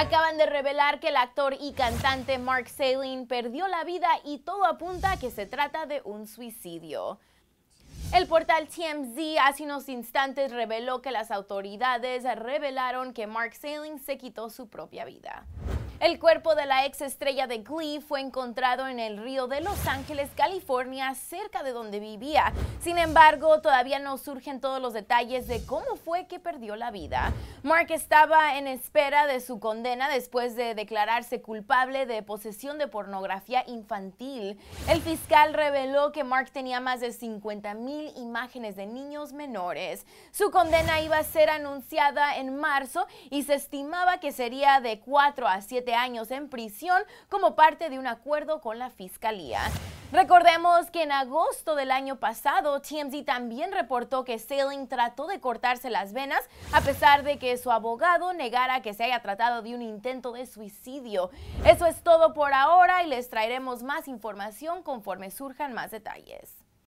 Acaban de revelar que el actor y cantante Mark Salling perdió la vida y todo apunta a que se trata de un suicidio. El portal TMZ hace unos instantes reveló que las autoridades revelaron que Mark Salin se quitó su propia vida. El cuerpo de la ex estrella de Glee fue encontrado en el río de Los Ángeles, California, cerca de donde vivía. Sin embargo, todavía no surgen todos los detalles de cómo fue que perdió la vida. Mark estaba en espera de su condena después de declararse culpable de posesión de pornografía infantil. El fiscal reveló que Mark tenía más de 50 mil imágenes de niños menores. Su condena iba a ser anunciada en marzo y se estimaba que sería de 4 a 7 años en prisión como parte de un acuerdo con la fiscalía. Recordemos que en agosto del año pasado, TMZ también reportó que Selin trató de cortarse las venas a pesar de que su abogado negara que se haya tratado de un intento de suicidio. Eso es todo por ahora y les traeremos más información conforme surjan más detalles.